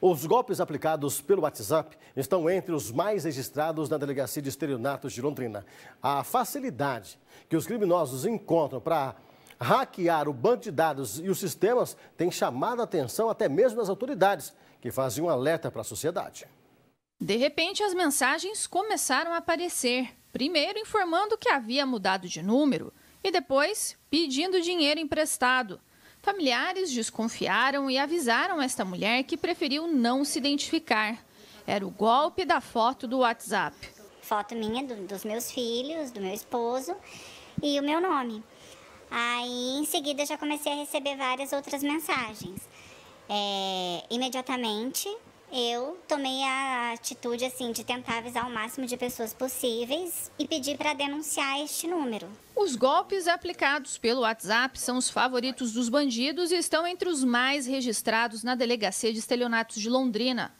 Os golpes aplicados pelo WhatsApp estão entre os mais registrados na Delegacia de Estelionatos de Londrina. A facilidade que os criminosos encontram para hackear o banco de dados e os sistemas tem chamado a atenção até mesmo das autoridades, que fazem um alerta para a sociedade. De repente, as mensagens começaram a aparecer. Primeiro informando que havia mudado de número e depois pedindo dinheiro emprestado. Familiares desconfiaram e avisaram esta mulher que preferiu não se identificar. Era o golpe da foto do WhatsApp. Foto minha, do, dos meus filhos, do meu esposo e o meu nome. Aí, em seguida, já comecei a receber várias outras mensagens. É, imediatamente, eu tomei a atitude assim de tentar avisar o máximo de pessoas possíveis e pedir para denunciar este número. Os golpes aplicados pelo WhatsApp são os favoritos dos bandidos e estão entre os mais registrados na delegacia de estelionatos de Londrina.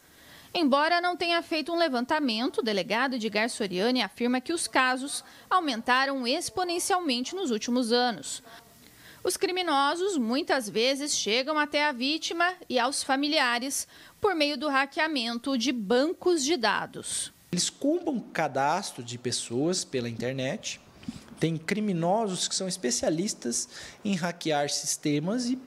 Embora não tenha feito um levantamento, o delegado Edgar Soriani afirma que os casos aumentaram exponencialmente nos últimos anos. Os criminosos muitas vezes chegam até a vítima e aos familiares por meio do hackeamento de bancos de dados. Eles compram cadastro de pessoas pela internet. Tem criminosos que são especialistas em hackear sistemas e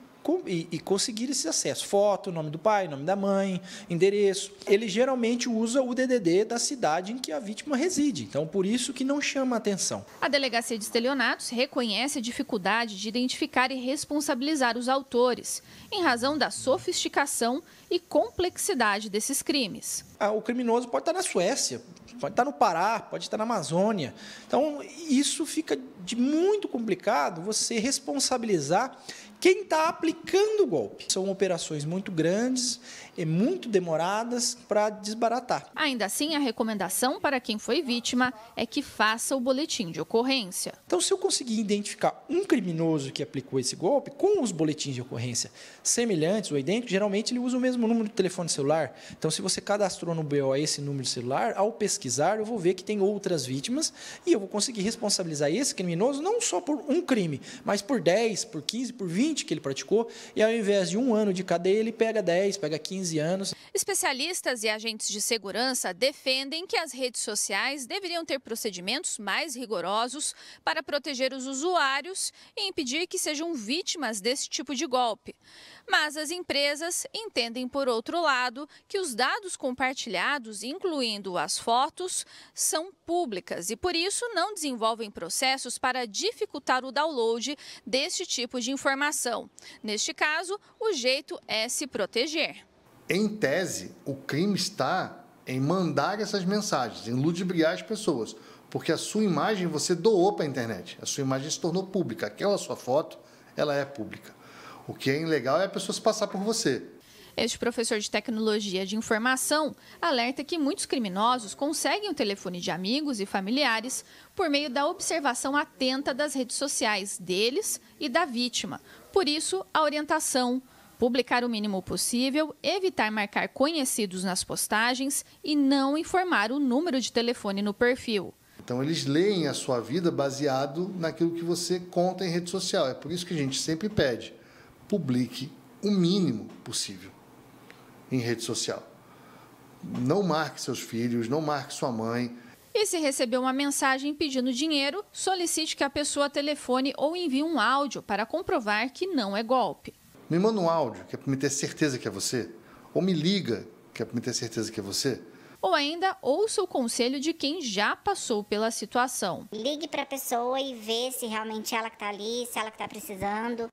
e, e conseguir esse acesso. Foto, nome do pai, nome da mãe, endereço. Ele geralmente usa o DDD da cidade em que a vítima reside, então por isso que não chama atenção. A Delegacia de Estelionatos reconhece a dificuldade de identificar e responsabilizar os autores, em razão da sofisticação e complexidade desses crimes. Ah, o criminoso pode estar na Suécia, pode estar no Pará, pode estar na Amazônia. Então, isso fica de muito complicado você responsabilizar quem está aplicando o golpe. São operações muito grandes e muito demoradas para desbaratar. Ainda assim, a recomendação para quem foi vítima é que faça o boletim de ocorrência. Então, se eu conseguir identificar um criminoso que aplicou esse golpe, com os boletins de ocorrência semelhantes ou idênticos, geralmente ele usa o mesmo número de telefone celular. Então, se você cadastrou no BO esse número de celular, ao pesquisar, eu vou ver que tem outras vítimas e eu vou conseguir responsabilizar esse criminoso não só por um crime, mas por 10, por 15, por 20 20 que ele praticou, e ao invés de um ano de cadeia, ele pega 10, pega 15 anos. Especialistas e agentes de segurança defendem que as redes sociais deveriam ter procedimentos mais rigorosos para proteger os usuários e impedir que sejam vítimas desse tipo de golpe. Mas as empresas entendem, por outro lado, que os dados compartilhados, incluindo as fotos, são públicas e, por isso, não desenvolvem processos para dificultar o download deste tipo de informação. Neste caso, o jeito é se proteger. Em tese, o crime está em mandar essas mensagens, em ludibriar as pessoas, porque a sua imagem você doou para a internet, a sua imagem se tornou pública, aquela sua foto, ela é pública. O que é ilegal é a pessoa se passar por você. Este professor de tecnologia de informação alerta que muitos criminosos conseguem o telefone de amigos e familiares por meio da observação atenta das redes sociais deles e da vítima. Por isso, a orientação: publicar o mínimo possível, evitar marcar conhecidos nas postagens e não informar o número de telefone no perfil. Então eles leem a sua vida baseado naquilo que você conta em rede social. É por isso que a gente sempre pede publique o mínimo possível em rede social. Não marque seus filhos, não marque sua mãe. E se receber uma mensagem pedindo dinheiro, solicite que a pessoa telefone ou envie um áudio para comprovar que não é golpe. Me manda um áudio, que é para me ter certeza que é você. Ou me liga, que é para me ter certeza que é você. Ou ainda, ouça o conselho de quem já passou pela situação. Ligue para a pessoa e vê se realmente ela que está ali, se ela que está precisando.